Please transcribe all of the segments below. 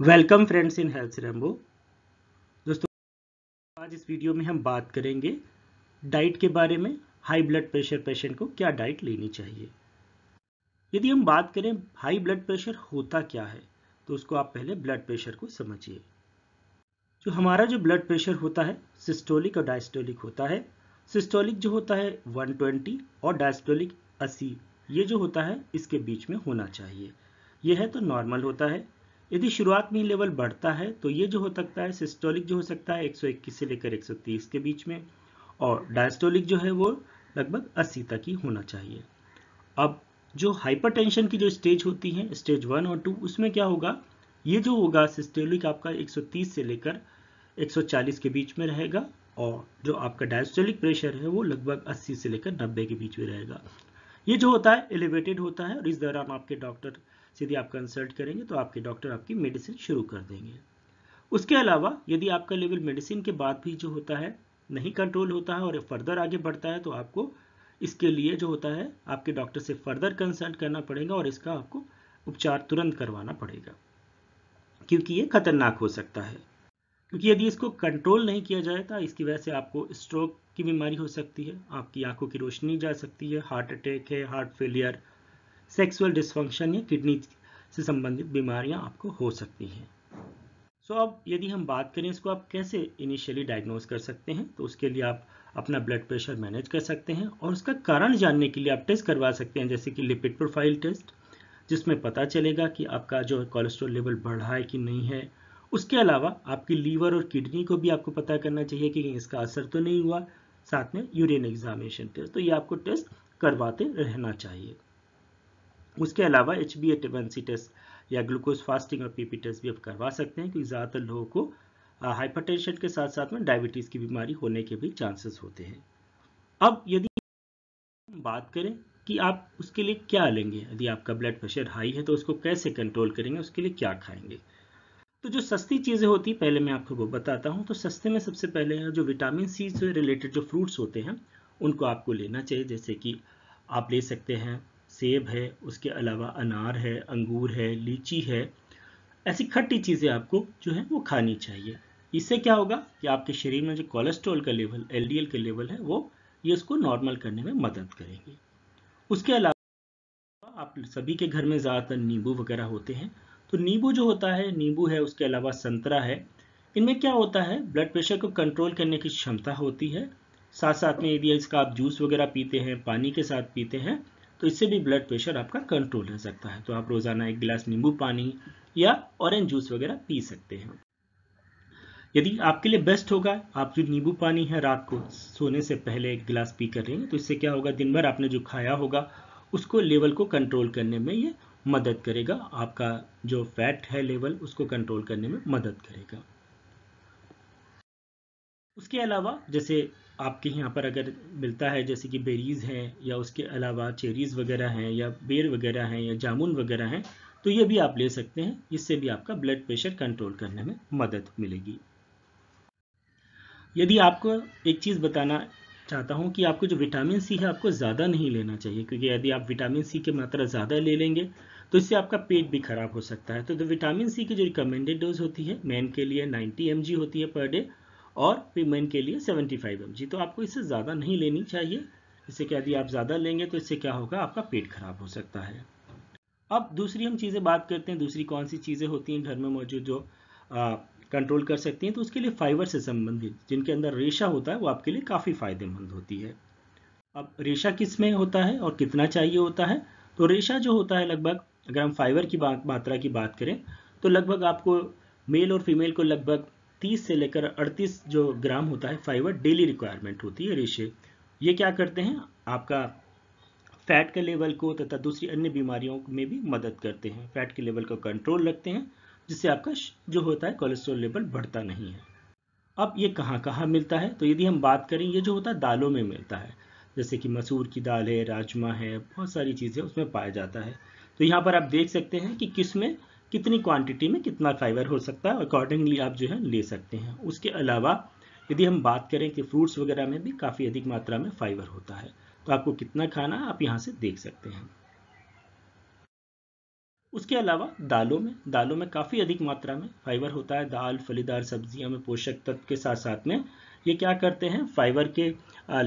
welcome friends in health Rambo दोस्तों आज इस वीडियो में हम बात करेंगे डाइट के बारे में हाई ब्लड प्रेशर पेशेंट को क्या डाइट लेनी चाहिए यदि हम बात करें हाई ब्लड प्रेशर होता क्या है तो उसको आप पहले ब्लड प्रेशर को समझिए जो हमारा जो ब्लड प्रेशर होता है सिस्टोलिक और डायस्टोलिक होता है सिस्टोलिक जो होता है 120 और डायस्टोलिक 80 ये जो होता है इसके बीच में होना चाहिए यह है तो नॉर्मल होता है यदि शुरुआत में लेवल बढ़ता है तो ये जो हो सकता है सिस्टोलिक जो हो सकता है 121 से लेकर 130 के बीच में और डायस्टोलिक जो है वो लगभग 80 तक ही होना चाहिए अब जो हाइपरटेंशन की जो स्टेज होती है स्टेज वन और टू उसमें क्या होगा ये जो होगा सिस्टोलिक आपका 130 से लेकर 140 के बीच में रहेगा और जो आपका डायस्टोलिक प्रेशर है वो लगभग अस्सी से लेकर नब्बे के बीच में रहेगा ये जो होता है एलिवेटेड होता है और इस दौरान आपके डॉक्टर यदि आप कंसल्ट करेंगे तो आपके डॉक्टर आपकी मेडिसिन शुरू कर देंगे उसके अलावा यदि आपका लेवल मेडिसिन के बाद भी जो होता है नहीं कंट्रोल होता है और फर्दर आगे बढ़ता है तो आपको इसके लिए जो होता है आपके डॉक्टर से फर्दर कंसल्ट करना पड़ेगा और इसका आपको उपचार तुरंत करवाना पड़ेगा क्योंकि ये खतरनाक हो सकता है क्योंकि यदि इसको कंट्रोल नहीं किया जाए तो इसकी वजह से आपको स्ट्रोक की बीमारी हो सकती है आपकी आंखों की रोशनी जा सकती है हार्ट अटैक है हार्ट फेलियर सेक्सुअल डिस्फंक्शन या किडनी से संबंधित बीमारियां आपको हो सकती हैं सो so, अब यदि हम बात करें इसको आप कैसे इनिशियली डायग्नोज कर सकते हैं तो उसके लिए आप अपना ब्लड प्रेशर मैनेज कर सकते हैं और उसका कारण जानने के लिए आप टेस्ट करवा सकते हैं जैसे कि लिपिड प्रोफाइल टेस्ट जिसमें पता चलेगा कि आपका जो कोलेस्ट्रॉल लेवल बढ़ा है कि नहीं है उसके अलावा आपकी लीवर और किडनी को भी आपको पता करना चाहिए कि इसका असर तो नहीं हुआ साथ में यूरिन एग्जामिनेशन टेस्ट तो ये आपको टेस्ट करवाते रहना चाहिए उसके अलावा एच बी टेस्ट या ग्लूकोज फास्टिंग और पीपी टेस्ट भी आप करवा सकते हैं क्योंकि ज़्यादातर लोगों को हाइपरटेंशन के साथ साथ में डायबिटीज़ की बीमारी होने के भी चांसेस होते हैं अब यदि बात करें कि आप उसके लिए क्या लेंगे यदि आपका ब्लड प्रेशर हाई है तो उसको कैसे कंट्रोल करेंगे उसके लिए क्या खाएंगे तो जो सस्ती चीज़ें होती है पहले मैं आपको वो बताता हूँ तो सस्ते में सबसे पहले जो विटामिन सी से रिलेटेड जो फ्रूट्स होते हैं उनको आपको लेना चाहिए जैसे कि आप ले सकते हैं सेब है उसके अलावा अनार है अंगूर है लीची है ऐसी खट्टी चीज़ें आपको जो है वो खानी चाहिए इससे क्या होगा कि आपके शरीर में जो कोलेस्ट्रॉल का लेवल एल एल के लेवल है वो ये उसको नॉर्मल करने में मदद करेंगे उसके अलावा आप सभी के घर में ज़्यादातर नींबू वगैरह होते हैं तो नींबू जो होता है नींबू है उसके अलावा संतरा है इनमें क्या होता है ब्लड प्रेशर को कंट्रोल करने की क्षमता होती है साथ साथ में यदि इसका आप जूस वगैरह पीते हैं पानी के साथ पीते हैं तो इससे भी ब्लड प्रेशर आपका कंट्रोल रह सकता है तो आप रोज़ाना एक गिलास नींबू पानी या ऑरेंज जूस वगैरह पी सकते हैं यदि आपके लिए बेस्ट होगा आप जो नींबू पानी है रात को सोने से पहले एक गिलास पी कर रहे हैं तो इससे क्या होगा दिन भर आपने जो खाया होगा उसको लेवल को कंट्रोल करने में ये मदद करेगा आपका जो फैट है लेवल उसको कंट्रोल करने में मदद करेगा उसके अलावा जैसे आपके यहाँ पर अगर मिलता है जैसे कि बेरीज़ हैं या उसके अलावा चेरीज़ वगैरह हैं या बेर वगैरह हैं या जामुन वगैरह हैं तो ये भी आप ले सकते हैं इससे भी आपका ब्लड प्रेशर कंट्रोल करने में मदद मिलेगी यदि आपको एक चीज़ बताना चाहता हूँ कि आपको जो विटामिन सी है आपको ज़्यादा नहीं लेना चाहिए क्योंकि यदि आप विटामिन सी की मात्रा ज़्यादा ले लेंगे तो इससे आपका पेट भी ख़राब हो सकता है तो, तो विटामिन सी की जो रिकमेंडेड डोज होती है मैन के लिए 90 एम होती है पर डे और वीमेन के लिए 75 फाइव एम जी तो आपको इससे ज़्यादा नहीं लेनी चाहिए इससे क्या यदि आप ज़्यादा लेंगे तो इससे क्या होगा आपका पेट खराब हो सकता है अब दूसरी हम चीज़ें बात करते हैं दूसरी कौन सी चीज़ें होती हैं घर में मौजूद जो कंट्रोल कर सकती हैं तो उसके लिए फाइबर से संबंधित जिनके अंदर रेशा होता है वो आपके लिए काफ़ी फायदेमंद होती है अब रेशा किस में होता है और कितना चाहिए होता है तो रेशा जो होता है लगभग अगर हम फाइबर की मात्रा की बात करें तो लगभग आपको मेल और फीमेल को लगभग 30 से लेकर 38 जो ग्राम होता है फाइबर डेली रिक्वायरमेंट होती है रेशे ये क्या करते हैं आपका फैट के लेवल को तथा दूसरी अन्य बीमारियों में भी मदद करते हैं फैट के लेवल को कंट्रोल रखते हैं जिससे आपका जो होता है कोलेस्ट्रॉल लेवल बढ़ता नहीं है अब ये कहाँ कहाँ मिलता है तो यदि हम बात करें ये जो होता है दालों में मिलता है जैसे कि मसूर की दाल है राजमा है बहुत सारी चीज़ें उसमें पाया जाता है तो यहाँ पर आप देख सकते हैं कि किस में कितनी क्वांटिटी में कितना फाइबर हो सकता है अकॉर्डिंगली आप जो है ले सकते हैं उसके अलावा यदि हम बात करें कि फ्रूट्स वगैरह में भी काफ़ी अधिक मात्रा में फाइबर होता है तो आपको कितना खाना आप यहाँ से देख सकते हैं उसके अलावा दालों में दालों में काफ़ी अधिक मात्रा में फाइबर होता है दाल फलीदार सब्जियों में पोषक तत्व के साथ साथ में ये क्या करते हैं फाइबर के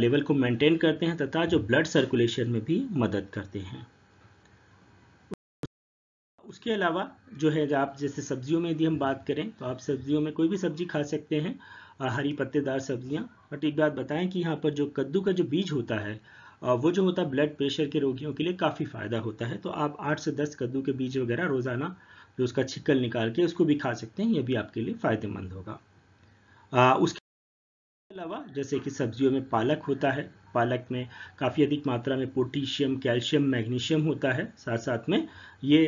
लेवल को मेंटेन करते हैं तथा जो ब्लड सर्कुलेशन में भी मदद करते हैं उसके अलावा जो है आप जैसे सब्जियों में यदि हम बात करें तो आप सब्जियों में कोई भी सब्जी खा सकते हैं हरी पत्तेदार सब्जियां बट एक बात बताएं कि यहाँ पर जो कद्दू का जो बीज होता है वो जो होता है ब्लड प्रेशर के रोगियों के लिए काफ़ी फ़ायदा होता है तो आप आठ से दस कद्दू के बीज वगैरह रोज़ाना जो उसका छिक्कल निकाल के उसको भी खा सकते हैं ये भी आपके लिए फ़ायदेमंद होगा उसके अलावा जैसे कि सब्जियों में पालक होता है पालक में काफ़ी अधिक मात्रा में पोटेशियम कैल्शियम मैग्नीशियम होता है साथ साथ में ये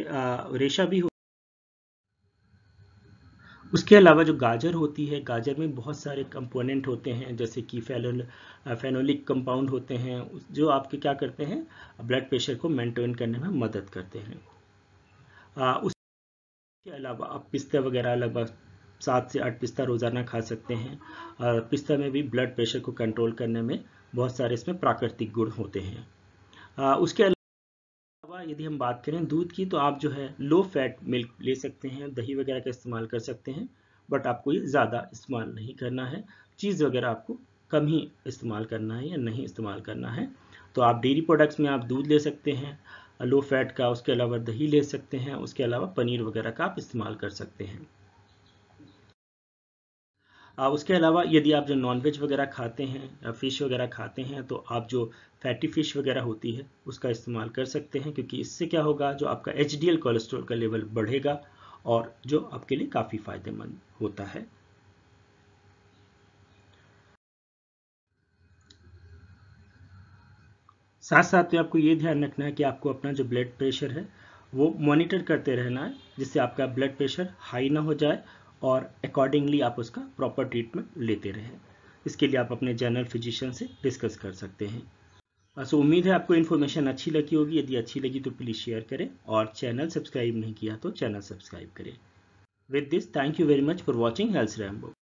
रेशा भी होता उसके अलावा जो गाजर होती है गाजर में बहुत सारे कंपोनेंट होते हैं जैसे कि फेनोल फेनोलिक कंपाउंड होते हैं जो आपके क्या करते हैं ब्लड प्रेशर को मेंटेन करने में मदद करते हैं उसके अलावा आप पिस्ते वगैरह लगभग सात से आठ पिस्ता रोज़ाना खा सकते हैं और पिस्ता में भी ब्लड प्रेशर को कंट्रोल करने में बहुत सारे इसमें प्राकृतिक गुण होते हैं उसके अलावा यदि हम बात करें दूध की तो आप जो है लो फैट मिल्क ले सकते हैं दही वगैरह का इस्तेमाल कर सकते हैं बट आपको ये ज़्यादा इस्तेमाल नहीं करना है चीज़ वगैरह आपको कम ही इस्तेमाल करना है या नहीं इस्तेमाल करना है तो आप डेयरी प्रोडक्ट्स में आप दूध ले सकते हैं लो फैट का उसके अलावा दही ले सकते हैं उसके अलावा पनीर वगैरह का आप इस्तेमाल कर सकते हैं उसके अलावा यदि आप जो नॉनवेज वगैरह खाते हैं फ़िश वगैरह खाते हैं तो आप जो फैटी फ़िश वगैरह होती है उसका इस्तेमाल कर सकते हैं क्योंकि इससे क्या होगा जो आपका एच कोलेस्ट्रॉल का लेवल बढ़ेगा और जो आपके लिए काफ़ी फ़ायदेमंद होता है साथ साथ में आपको ये ध्यान रखना है कि आपको अपना जो ब्लड प्रेशर है वो मॉनिटर करते रहना है जिससे आपका ब्लड प्रेशर हाई ना हो जाए और अकॉर्डिंगली आप उसका प्रॉपर ट्रीटमेंट लेते रहें इसके लिए आप अपने जनरल फिजिशियन से डिस्कस कर सकते हैं बस उम्मीद है आपको इन्फॉर्मेशन अच्छी लगी होगी यदि अच्छी लगी तो प्लीज़ शेयर करें और चैनल सब्सक्राइब नहीं किया तो चैनल सब्सक्राइब करें with this thank you very much for watching health Rambo